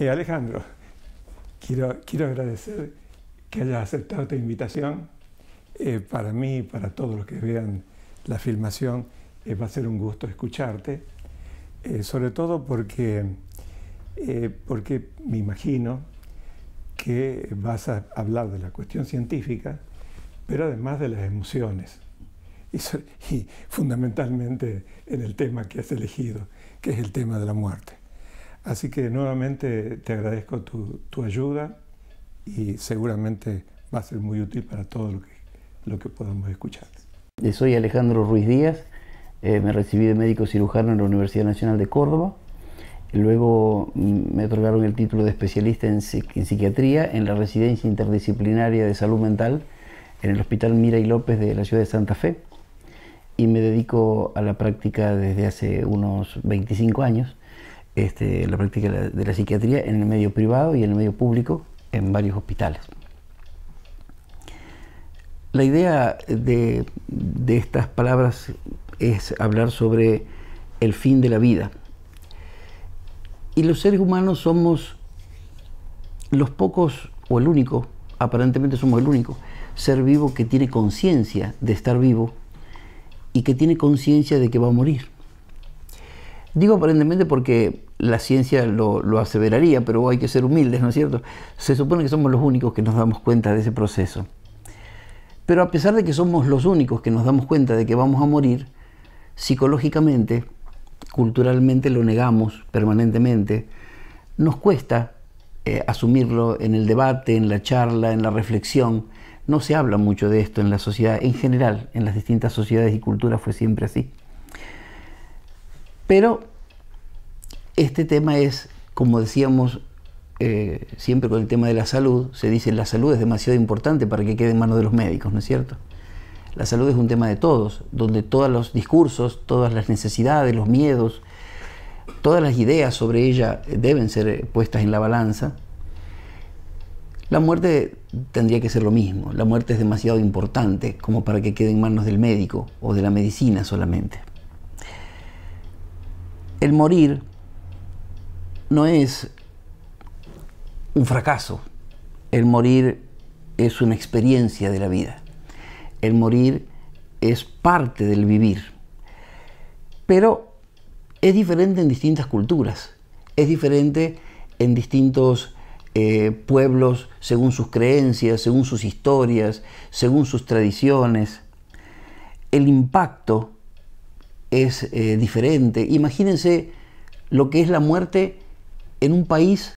Eh, Alejandro, quiero, quiero agradecer que hayas aceptado esta invitación. Eh, para mí y para todos los que vean la filmación, eh, va a ser un gusto escucharte, sobre todo porque, porque me imagino que vas a hablar de la cuestión científica, pero además de las emociones. y, fundamentalmente en el tema que has elegido, que es el tema de la muerte. Así que nuevamente te agradezco tu, tu, ayuda y seguramente va a ser muy útil para todo lo que, lo que podamos escuchar. Eh, soy Alejandro Ruiz Díaz, eh, me recibí de médico cirujano en la Universidad Nacional de Córdoba. Luego mm, me otorgaron el título de especialista en, en psiquiatría en la Residencia Interdisciplinaria de Salud Mental en el Hospital Mira y López de la ciudad de Santa Fe y me dedico a la práctica desde hace unos 25 años este, la práctica de la, psiquiatría en el medio privado y en el medio público en varios hospitales. La idea de, estas palabras es hablar sobre el fin de la vida. Y los seres humanos somos los pocos, o el único, aparentemente somos el único, ser vivo que tiene conciencia de estar vivo y que tiene conciencia de que va a morir. Digo aparentemente porque la ciencia lo, aseveraría, pero hay que ser humildes, ¿no es cierto? Se supone que somos los únicos que nos damos cuenta de ese proceso. Pero a pesar de que somos los únicos que nos damos cuenta de que vamos a morir, psicológicamente, culturalmente lo negamos permanentemente, nos cuesta eh, asumirlo en el debate, en la charla, en la reflexión. No se habla mucho de esto en la sociedad, en general, en las distintas sociedades y culturas fue siempre así. Pero este tema es, como decíamos eh, siempre con el tema de la salud, se dice la salud es demasiado importante para que quede en manos de los médicos, ¿no es cierto? La salud es un tema de todos, donde todos los discursos, todas las necesidades, los miedos, todas las ideas sobre ella deben ser puestas en la balanza. La muerte tendría que ser lo mismo, la muerte es demasiado importante como para que quede en manos del médico o de la medicina solamente el morir no es un fracaso. El morir es una experiencia de la vida. El morir es parte del vivir. Pero es diferente en distintas culturas. Es diferente en distintos eh, pueblos según sus creencias, según sus historias, según sus tradiciones. El impacto es eh, diferente. Imagínense lo que es la muerte en un país